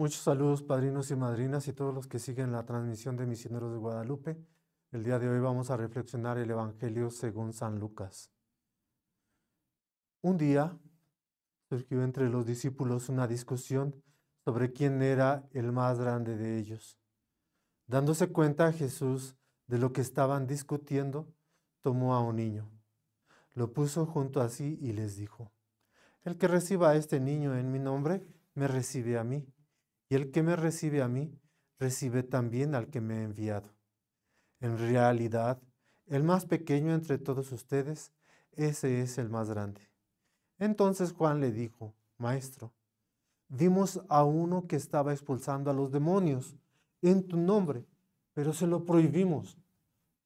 Muchos saludos, padrinos y madrinas y todos los que siguen la transmisión de Misioneros de Guadalupe. El día de hoy vamos a reflexionar el Evangelio según San Lucas. Un día surgió entre los discípulos una discusión sobre quién era el más grande de ellos. Dándose cuenta Jesús de lo que estaban discutiendo, tomó a un niño, lo puso junto a sí y les dijo, El que reciba a este niño en mi nombre, me recibe a mí, y el que me recibe a mí, recibe también al que me ha enviado. En realidad, el más pequeño entre todos ustedes, ese es el más grande. Entonces Juan le dijo, Maestro, vimos a uno que estaba expulsando a los demonios en tu nombre, pero se lo prohibimos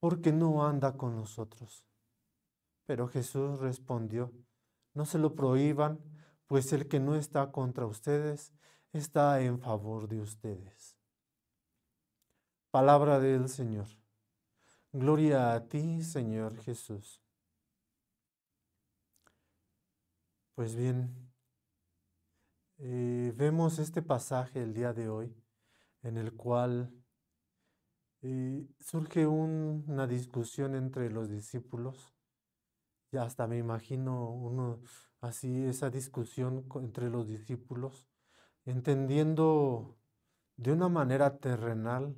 porque no anda con nosotros. Pero Jesús respondió, no se lo prohíban, pues el que no está contra ustedes está en favor de ustedes. Palabra del Señor. Gloria a ti, Señor Jesús. Pues bien, eh, vemos este pasaje el día de hoy en el cual eh, surge una discusión entre los discípulos. Ya hasta me imagino uno así esa discusión entre los discípulos entendiendo de una manera terrenal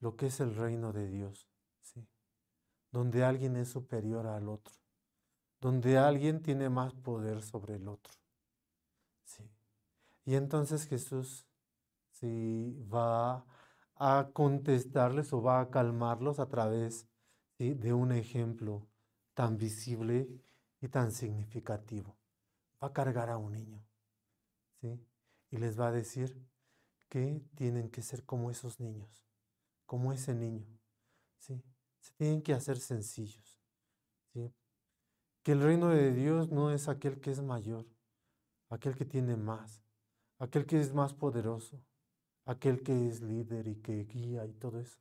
lo que es el reino de Dios, donde alguien es superior al otro, donde alguien tiene más poder sobre el otro. Y entonces Jesús si va a contestarles o va a calmarlos a través de un ejemplo tan visible y tan significativo. Va a cargar a un niño. ¿sí? y les va a decir que tienen que ser como esos niños, como ese niño. ¿sí? Se tienen que hacer sencillos. ¿sí? Que el reino de Dios no es aquel que es mayor, aquel que tiene más, aquel que es más poderoso, aquel que es líder y que guía y todo eso.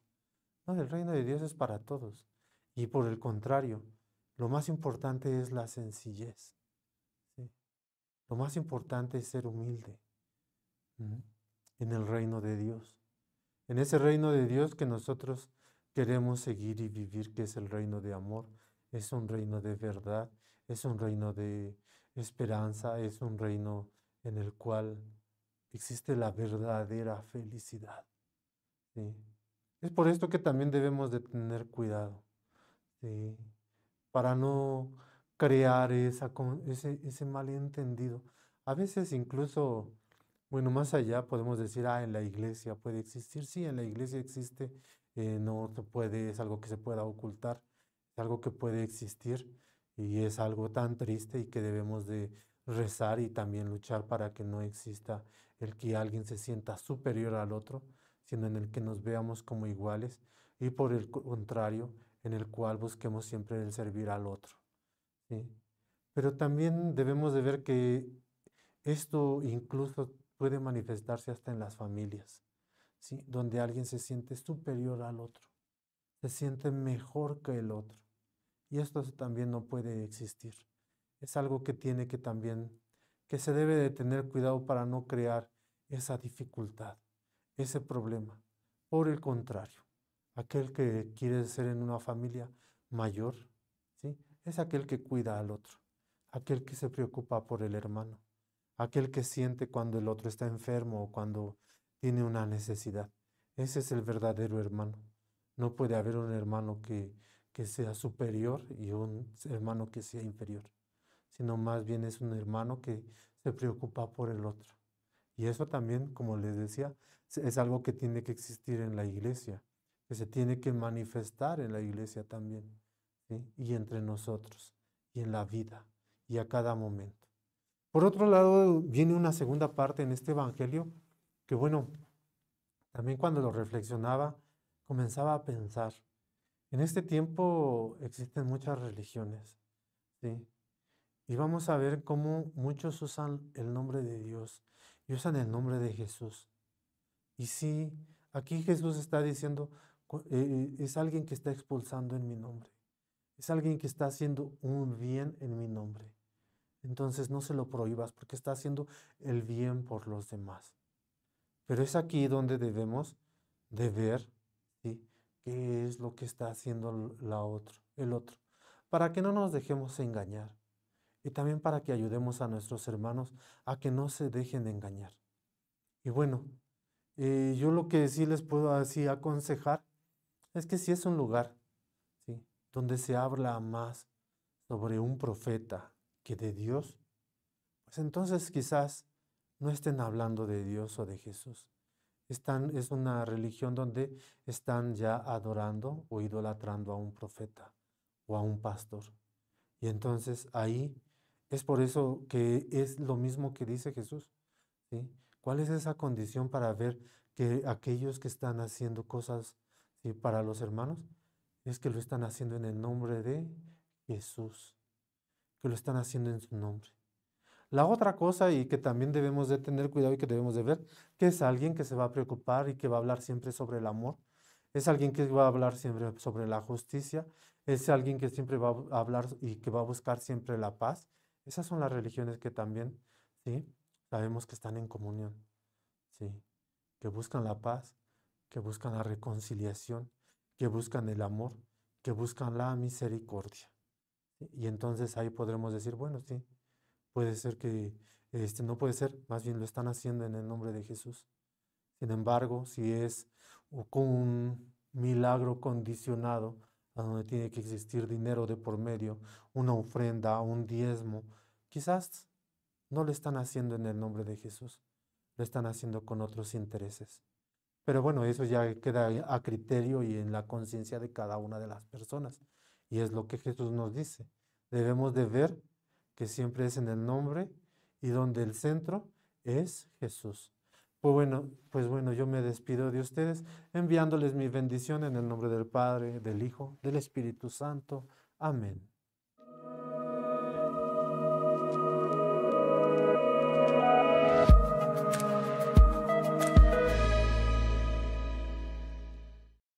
No, el reino de Dios es para todos. Y por el contrario, lo más importante es la sencillez. Lo más importante es ser humilde en el reino de Dios, en ese reino de Dios que nosotros queremos seguir y vivir, que es el reino de amor, es un reino de verdad, es un reino de esperanza, es un reino en el cual existe la verdadera felicidad. Es por esto que también debemos de tener cuidado, para no crear ese malentendido. A veces incluso bueno, más allá podemos decir, ah, en la iglesia puede existir. Sí, en la iglesia existe, eh, no puede, es algo que se pueda ocultar, es algo que puede existir y es algo tan triste y que debemos de rezar y también luchar para que no exista el que alguien se sienta superior al otro, sino en el que nos veamos como iguales y por el contrario, en el cual busquemos siempre el servir al otro. Pero también debemos de ver que esto incluso puede manifestarse hasta en las familias, donde alguien se siente superior al otro, se siente mejor que el otro. Y esto también no puede existir. Es algo que tiene que también, que se debe de tener cuidado para no crear esa dificultad, ese problema. Por el contrario, aquel que quiere ser en una familia mayor, es aquel que cuida al otro, aquel que se preocupa por el hermano, aquel que siente cuando el otro está enfermo o cuando tiene una necesidad. Ese es el verdadero hermano. No puede haber un hermano que, sea superior y un hermano que sea inferior, sino más bien es un hermano que se preocupa por el otro. Y eso también, como les decía, es algo que tiene que existir en la iglesia, que se tiene que manifestar en la iglesia también, y entre nosotros, y en la vida, y a cada momento. Por otro lado, viene una segunda parte en este Evangelio que, bueno, también cuando lo reflexionaba, comenzaba a pensar. En este tiempo existen muchas religiones, ¿sí? Y vamos a ver cómo muchos usan el nombre de Dios y usan el nombre de Jesús. Y sí, aquí Jesús está diciendo, eh, eh, es alguien que está expulsando en mi nombre, es alguien que está haciendo un bien en mi nombre entonces no se lo prohíbas porque está haciendo el bien por los demás. Pero es aquí donde debemos de ver qué es lo que está haciendo la otro, el otro, para que no nos dejemos engañar y también para que ayudemos a nuestros hermanos a que no se dejen de engañar. Y bueno, eh, yo lo que sí les puedo así aconsejar es que si es un lugar donde se habla más sobre un profeta, que de Dios, pues entonces quizás no estén hablando de Dios o de Jesús. Están, es una religión donde están ya adorando o idolatrando a un profeta o a un pastor. Y entonces ahí es por eso que es lo mismo que dice Jesús. ¿Cuál es esa condición para ver que aquellos que están haciendo cosas para los hermanos es que lo están haciendo en el nombre de Jesús? que lo están haciendo en su nombre. La otra cosa y que también debemos de tener cuidado y que debemos de ver, que es alguien que se va a preocupar y que va a hablar siempre sobre el amor, es alguien que va a hablar siempre sobre la justicia, es alguien que siempre va a hablar y que va a buscar siempre la paz. Esas son las religiones que también, ¿sí? Sabemos que están en comunión, ¿sí? Que buscan la paz, que buscan la reconciliación, que buscan el amor, que buscan la misericordia. Y entonces ahí podremos decir, bueno, sí, puede ser que, este, no puede ser, más bien lo están haciendo en el nombre de Jesús. Sin embargo, si es un milagro condicionado a donde tiene que existir dinero de por medio, una ofrenda, un diezmo, quizás no lo están haciendo en el nombre de Jesús, lo están haciendo con otros intereses. Pero bueno, eso ya queda a criterio y en la conciencia de cada una de las personas. Y es lo que Jesús nos dice. Debemos de ver que siempre es en el nombre y donde el centro es Jesús. Pues bueno, pues bueno, yo me despido de ustedes enviándoles mi bendición en el nombre del Padre, del Hijo, del Espíritu Santo. Amén.